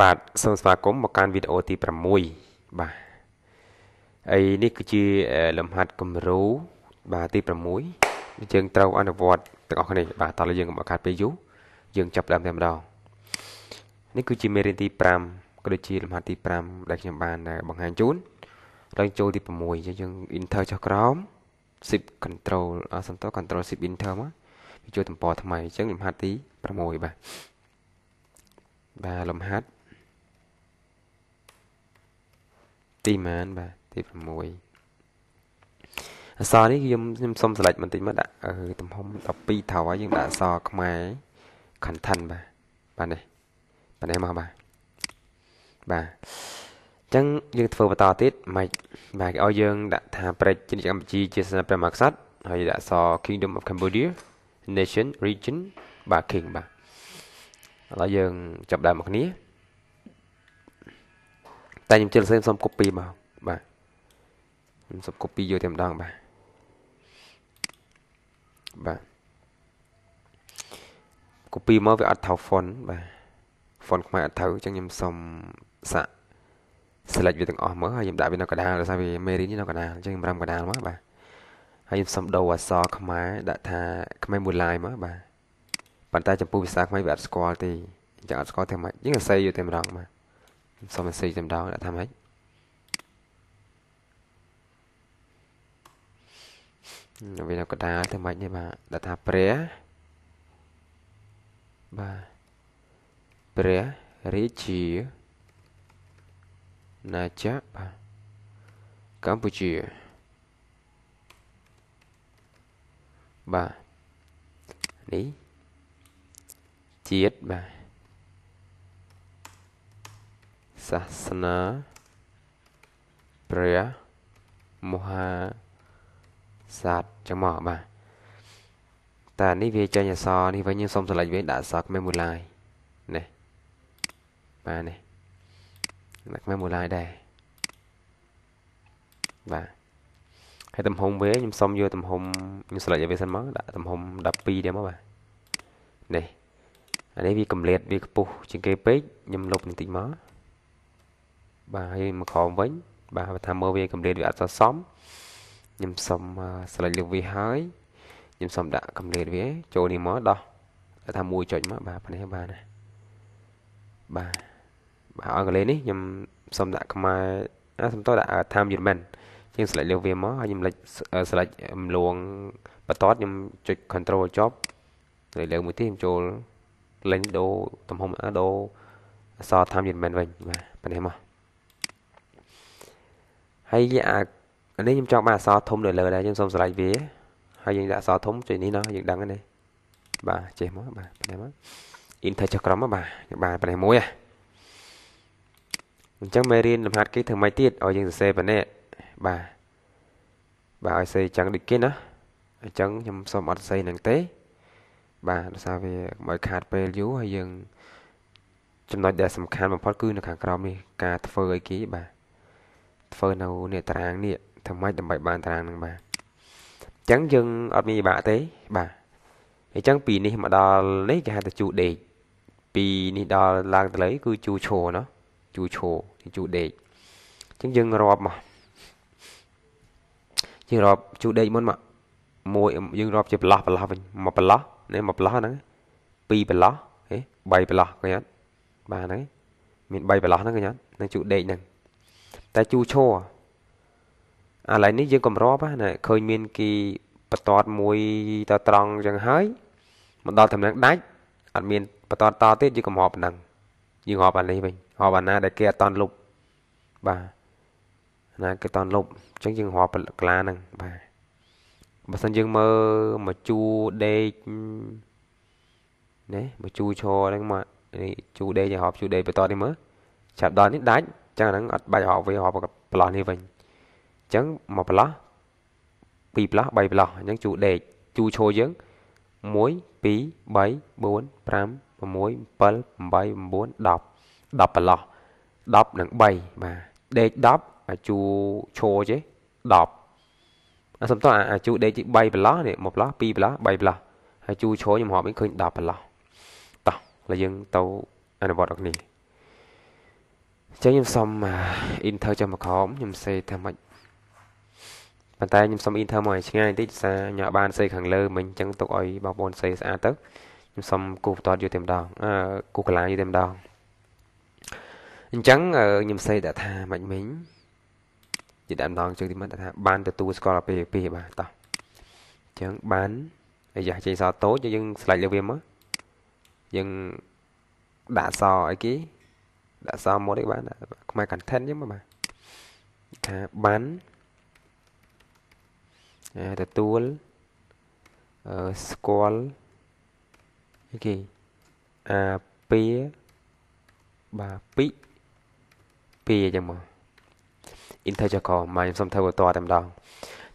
បាទសូមស្វាគមន៍មកកាន់វីដេអូទី6បាទអីនេះគឺជាលំហាត់គំរូបាទទី6យើងត្រូវអនុវត្តទាំងអស់គ្នាបាទតោះយើងកុំកាត់ពេលយូរយើងចាប់ដើមតែម្ដងនេះគឺជាមេរៀនទី5ក៏ដូចជាលំហាត់ទី5ដែលខ្ញុំបាន បង្ហាញជូនដល់ចូលទី6យើង enter ចុះក្រោម shift control អសំតោ control shift enter មកវាចូលទំព័រថ្មីអញ្ចឹងលំហាត់ទី6បាទបាទលំហាត់ទីម៉ានបាទទី6អសរនេះខ្ញុំខ្ញុំសុំស្លេចបន្តិចមកដាក់ទំហំ12ថោហើយយើងដាក់អសរខ្មែរ content បាទបាទនេះបាទនេះមកបាទបាទចឹងយើងធ្វើបន្តទៀតមិនបាទគេឲ្យយើងដាក់ថាប្រេចជាតិកម្ពុជាជាសាសនាព្រះមហាក្សត្រហើយដាក់ស Kingdom of Cambodia Nation Region បាទ King បាទឥឡូវយើងចាប់ដើមមកគ្នាតែខ្ញុំជិលសេមសូម copy មកបាទខ្ញុំសូម copy យកតែម្ដងបាទបាទ copy មកវាអត់ត្រូវ font បាទ font ខ្មែរអត់ត្រូវអញ្ចឹងខ្ញុំសូមសាក់ select វាទាំងអស់មកហើយខ្ញុំដាក់វានៅកណ្ដាលដោយសារវាមេរៀននៅកណ្ដាលអញ្ចឹងខ្ញុំរាំកណ្ដាលមកបាទហើយខ្ញុំសំដោអសរខ្មែរដាក់ថាខ្មែរមួយឡាយមកបាទប៉ុន្តែចំពោះភាសាខ្មែរវាអត់ស្គាល់ទេអញ្ចឹងអត់ស្គាល់ទេមិនអញ្ចឹងសរសេរយកតែម្ដងបាទសុំ message តែម្ដងដាក់ថាម៉េចនៅវិញកដាធ្វើម៉េចនេះបាទដាក់ថាព្រះបាទព្រះរាជាណាចក្របាទកម្ពុជាបាទនេះជាតិបាទសាសនាព្រះមហាសត្វចំមកបាទតានេះវាចេញអសនេះវិញខ្ញុំសូមសម្លេចវិញដាក់អសគ្មេមូឡាយនេះបាទនេះដាក់គ្មេមូឡាយដែរបាទហើយទំហំវាខ្ញុំសុំយកទំហំខ្ញុំស្លេចឲ្យវាសិនមកដាក់ទំហំ12ដែរមកបាទនេះអានេះវាកម្លេតវាខ្ពស់ជាងគេពេកខ្ញុំលុបបន្តិចមកបាទហើយមកក្រោមវិញ បាទថាមើលវាកម្រិតវាអត់សសមខ្ញុំសុំស្លេចលើវាហើយខ្ញុំសុំដាក់កម្រិតវា ចូលនេះមកដោះថា1ចុចមកបាទប៉ុណ្ណេះបាទណាបាទបាទអង់គ្លេសនេះខ្ញុំសុំដាក់ខ្មែរអាសុំតដាក់ time unit ជាង select លើវាមកហើយខ្ញុំ select អំលងបន្តខ្ញុំចុច control ចប់ហើយលើមួយទៀតខ្ញុំចូលលេងដូរទំហំដូរអសរ time unit វិញបាទប៉ុណ្ណេះមកហើយអានេះខ្ញុំចង់បានអក្សរធំនៅលើដែរខ្ញុំសូមស្រេចវា ហើយយើងដាក់អក្សរធំជួយនេះណោះយើងដឹងហ្នឹងបាទចេះមកបាទប៉ុណ្ណេះមក inter ចុះក្រុមមកបាទបាទប៉ុណ្ណេះមួយហ៎អញ្ចឹងមេរៀនលំហាត់គេធ្វើម៉េចទៀតឲ្យយើងសរសេរប៉ុណ្ណេះបាទបាទឲ្យសេរចឹងដូចគេណាអញ្ចឹងខ្ញុំសូមអត់សេរនឹងទេ បាទដោយសារវាមកខាតពេលយូរហើយយើងចំណុចដែលសំខាន់បំផុតគឺនៅខាងក្រោមនេះការធ្វើឲ្យគេបាទធ្វើនៅនេះតារាងនេះធ្វើម៉េចដើម្បីបានតារាងហ្នឹងបាទអញ្ចឹងយើងអត់មានពិបាកទេបាទអញ្ចឹងពីនេះមកដល់នេះគេហៅថាជូដេកពីនេះដល់ឡើងទៅលើគឺជូឈោណោះជូឈោជូដេកអញ្ចឹងយើងរាប់មកយើងរាប់ជូដេកមុនមកមួយយើងរាប់ជាប្រឡោះប្រឡោះវិញមកប្រឡោះនេះមកប្រឡោះហ្នឹងពីរប្រឡោះហេ3ប្រឡោះឃើញអត់បាទហ្នឹងមាន3ប្រឡោះហ្នឹងឃើញអត់នឹងជូដេកហ្នឹងតែជូឈរឥឡូវនេះយើងកម្របណាឃើញមានគេបតតមួយតត្រង់ចឹងហើយមកដល់តំណែងដាច់អត់មានបតតតទៀតយើងកម្រប៉ុណ្ណឹងយើងរាប់អានេះវិញរាប់អាណាដែលគេអត់តន់លុបបាទណាគេតន់លុបអញ្ចឹងយើងរាប់កលាហ្នឹងបាទបើសិនយើងមើលមកជូដេកណែមកជូឈរហ្នឹងមកនេះជូដេកយើងរាប់ជូដេកបន្តនេះមើលចាប់ដល់នេះដាច់ចឹងហ្នឹងអត់បាច់រកវារកប្រឡោះនេះវិញចឹងមកប្រឡោះពីរប្រឡោះបីប្រឡោះអញ្ចឹងជូដេកជូឈោយើង1 2 3 4 5 6 7 8 9 10 10ប្រឡោះ10និង3បាទដេក10អាជូឈោចេ10អាសំតោះអាជូដេក3ប្រឡោះនេះ1ប្រឡោះ2ប្រឡោះ3ប្រឡោះហើយជូឈោខ្ញុំរាប់វិញឃើញ10ប្រឡោះតោះហើយយើងទៅអនុវត្តអរគ្នាចឹងខ្ញុំសុំ inter ចាំមកក្រោមខ្ញុំសេថាម៉េចប៉ុន្តែខ្ញុំសុំ inter មកឲ្យឆ្ងាយបន្តិចសារញ៉ាបានសេខាងលើមិញចឹងទុកឲ្យបងប្អូនសេស្អាតទៅខ្ញុំសុំគូបន្ទាត់យូរតែម្ដងអឺគូកលាយូរតែម្ដងអញ្ចឹងខ្ញុំសេដាក់ថាម៉េចមិញនិយាយដាក់ម្ដងជើងទីមិត្តថាបានទទួលស្គាល់ពីពីបាទតោះអញ្ចឹងបានអាយ៉ាចេញសតូចយើងស្លេចលើវាមកយើងដាក់សអីគេដាក់សមមុននេះបានខ្មែរ content អញ្ចឹងបាទថាបានទទួលអឺស្គាល់អីគេអាពីបាទពីពីអញ្ចឹងមក integer ក៏មកខ្ញុំសុំធ្វើបន្តតែម្ដង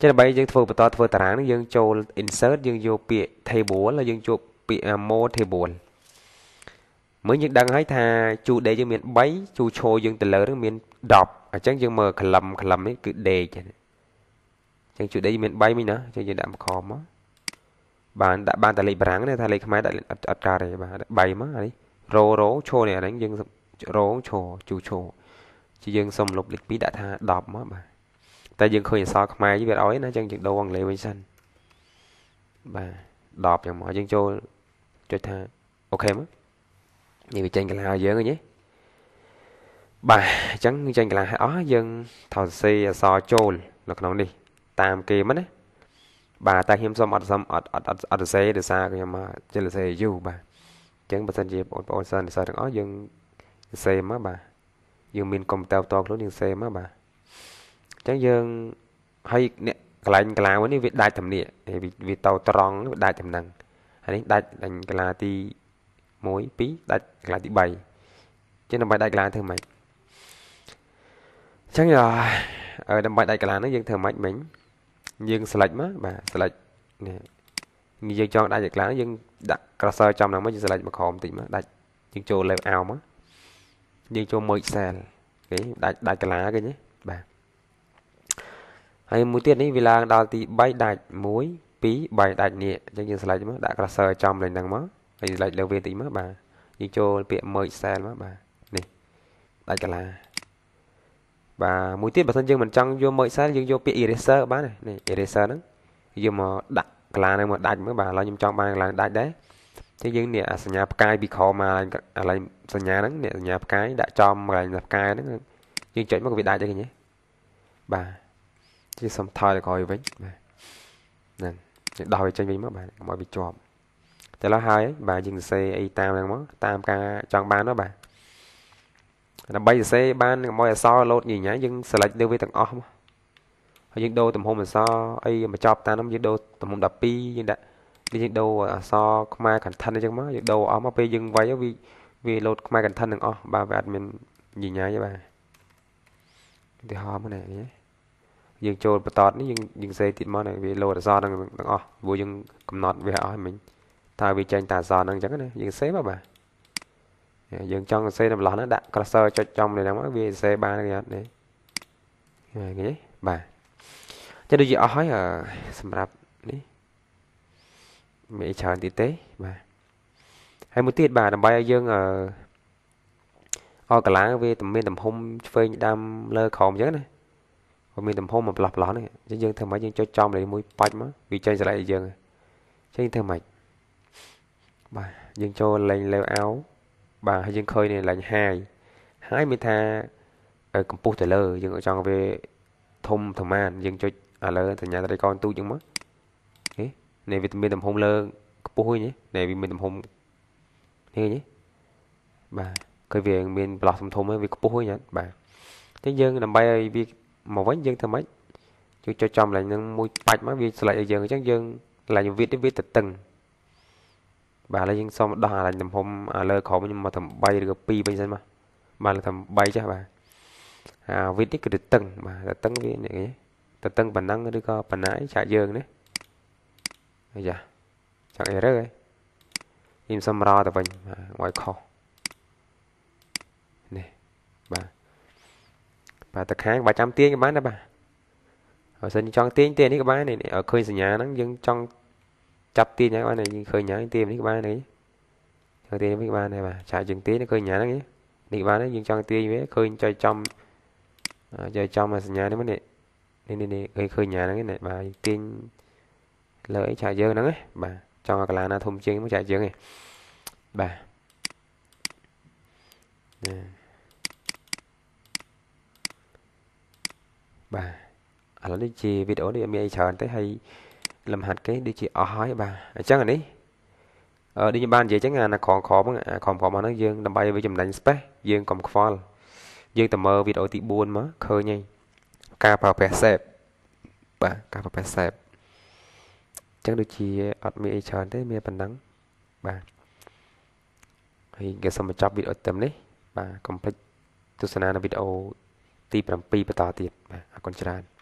ចឹងដើម្បីយើងធ្វើបន្តធ្វើតារាងនេះយើងចូល insert យើងយកពាក្យ table ហើយយើងយកពាក្យ more table មើលយើងដឹងហើយថាជូដេកយើងមាន3ជូឈោយើងទៅលើនឹងមាន10អញ្ចឹងយើងមើលក្លឹមក្លឹមនេះគឺដេកអញ្ចឹងជូដេកមាន3មិញណាអញ្ចឹងយើងដាក់មកខមកបានដាក់បានតែលេខបារាំងទេថាលេខខ្មែរដាក់អត់អត់ការទេបាទ3មកអានេះរោរោឈោនេះអាហ្នឹងយើងរោឈោជូឈោជាយើងសុំលុបលេខ2ដាក់ថា10មកបាទតែយើងឃើញអក្សរខ្មែរវាអត់អោយណាអញ្ចឹងយើងដូរអង់គ្លេសវិញសិនបាទ10យ៉ាងមកយើងចូលចុចថាអូខេមកនេះវាចេញកន្លះយើងហ្នឹងបាទអញ្ចឹងចេញកន្លះអស់យើងថតសេអសចូល នៅក្នុងនេះ តាមគេមកណាបាទតែខ្ញុំសូមអត់សូមអត់អត់អត់អត់សេដោយសារខ្ញុំចេះសេយូបាទអញ្ចឹងបើសិនជាបងប្អូនសិស្សនិស្សិតទាំងអស់យើងសេមកបាទយើងមានកុំព្យូទ័រផ្ទាល់ខ្លួនយើងសេមកបាទអញ្ចឹងយើងហើយកន្លែងកន្លានេះវាដាច់ធំនេះវាតោត្រង់វាដាច់ដំណឹងអានេះដាច់ដាញ់កន្លាទី1 2ដាច់កន្លែងទី3ចឹងដើម្បីដាច់កន្លែងធ្វើម៉េចចឹងដើម្បីដាច់កន្លែងហ្នឹងយើងធ្វើម៉េចមិញយើង select មកបាទ select នេះនិយាយចង់ដាច់កន្លែងយើងដាក់ cursor ចំហ្នឹងមកយើង select មកក្រោមបន្តិចមកដាច់យើងចូល layout មកយើងចូល merge cell គេដាច់ដាច់កន្លែងគេណាបាទហើយមួយទៀតនេះវាឡើង ដល់ទី3ដាច់1 2 3ដាច់នេះអញ្ចឹងយើង select មកដាក់ cursor ចំលេងហ្នឹងមកហើយលេចលើវាតិចមកបាទយើងចូលពាក្យ merge cell មកបាទនេះដាច់កាឡាបាទមួយទៀតបើសិនយើងមិនចង់យក merge cell យើងយកពាក្យ eraser បាននេះ eraser ហ្នឹងយកមកដាក់កាឡាហ្នឹងមកដាច់មើលបាទឥឡូវខ្ញុំចង់បានកាឡាដាច់ដែរចឹងយើងនេះអាសញ្ញាផ្កាយពីក្រោមមកឥឡូវសញ្ញាហ្នឹងនេះសញ្ញាផ្កាយដាក់ចំកន្លែងផ្កាយហ្នឹងយើងចុចមកវាដាច់ដែរឃើញទេបាទជាសំថយទៅក្រោយវិញបាទហ្នឹងដោះវាចេញវិញមកបាទកុំឲ្យវាជាប់តែឡោះហើយបាទយើងសរសេរអីតាមហ្នឹងមកតាមការចង់បានហ្នឹងបាទដើម្បីសរសេរបានមួយអក្សរលោតញញ៉ៃយើង select លើវាទាំងអស់មកហើយយើងដូរទំហំអក្សរអីមកចប់តាមហ្នឹងយើងដូរទំហំ12យើងដាក់យើងដូរអក្សរខ្មែរ content អញ្ចឹងមកយើងដូរអស់មកពេលយើងវាយវាវាលោតខ្មែរ content ទាំងអស់បាទវាអត់មានញញ៉ៃទេបាទឧទាហរណ៍មកនេះយើងចូលបន្តនេះយើងយើងសេទៀតមកវាលោតអក្សរទាំងអស់ព្រោះយើងកំណត់វាអស់មិញតើវាចេញតាអសហ្នឹងអញ្ចឹងណាយើងសេបបាទយើងចង់សេនៅប្លោះហ្នឹងដាក់ cursor ចុចចំលើហ្នឹងមកវាសេបានគេអត់ទេហ្នឹងគេបាទចឹងដូចជាអស់ហើយសម្រាប់នេះមានច្រើនទៀតទេបាទហើយមួយទៀតបាទដើម្បីឲ្យយើងអអកលាវាមានទំហំឆ្វេងដាំលើក្រោមអញ្ចឹងណាបើមានទំហំមកប្លោះប្លោះហ្នឹងយើងធ្វើម៉េចយើងចុចចំលេខមួយប៉ាច់មកវាចេញសលេខយើងចេញធ្វើម៉េចបាទយើងចូលលេងលើអោបាទហើយយើងឃើញនៅលេងហាយហើយមានថាកម្ពស់ទៅលើ យើងចង់វាធំប្រមាណយើងចុចឥឡូវសញ្ញាត្រីកោណទូចហ្នឹងមកហេនេះវាមានទំហំលើកម្ពស់ហ្នឹងនេះវាមានទំហំនេះហ្នឹងបាទគឺវាមានប្លោះធំធំហ្នឹងវាកម្ពស់ហ្នឹងបាទតែយើងដើម្បីឲ្យវាមកវិញយើងធ្វើម៉េចជួយចុចចំឡើងនឹងមួយបាច់មកវាស្លេចឲ្យយើងអញ្ចឹងយើងឡើងវិទ្យវាទៅតឹងបាទឥឡូវយើងសុំដោះអាឡាញទំហំលើក្រោមខ្ញុំមកទំ3ឬក៏2វិញសិនមកបាទលើទំ3ចាស់បាទអាវិតនេះគឺទៅតឹងបាទទៅតឹងវានេះទៅតឹងប៉ុណ្ណឹងឬក៏បណ្ណាយឆាក់យើងនេះអាយ៉ាឆាក់ error ហើយខ្ញុំសុំរទៅវិញបាទឲ្យខុសនេះបាទបាទតខាងបើចាំទាញក៏បានដែរបាទបើសិនចង់ទាញទាញនេះក៏បានឲ្យឃើញសញ្ញាហ្នឹងយើងចង់ chắp tin nhá các bạn này khởi nhá tìm đi các bạn này khởi tìm với các bạn này mà chạy chừng tí nó khởi nhá nó nhé đi bạn ấy nhưng trong tiên à, với khơi chơi trong chơi trong mà nhà nó vấn đề nên nên khơi khơi nhà nó này bà tiên lợi chạy dơ nó ấy bà trong cái là nó thùng chiên mới chạy dơ này bà bà à nó đi chi video đi em ấy chờ tới hay លំហាត់គេដូចជាអស់ហើយបាទអញ្ចឹងនេះអឺដូចខ្ញុំបាននិយាយអញ្ចឹងអាណាក្រងក្រមហ្នឹងអាក្រងក្រមហ្នឹងយើងដើម្បីវាចំណេញ space យើងកុំខ្វល់យើងទៅមើលវីដេអូទី4មកឃើញហើយការប្រើប្រាស់ save បាទការប្រើប្រាស់ save អញ្ចឹងដូចជាអត់មានអីច្រើនទេមានប៉ុណ្ណឹងបាទហើយគេសូមបញ្ចប់វីដេអូតាមនេះបាទកុំភ្លេចទស្សនានៅវីដេអូទី7បន្តទៀតបាទអរគុណច្រើន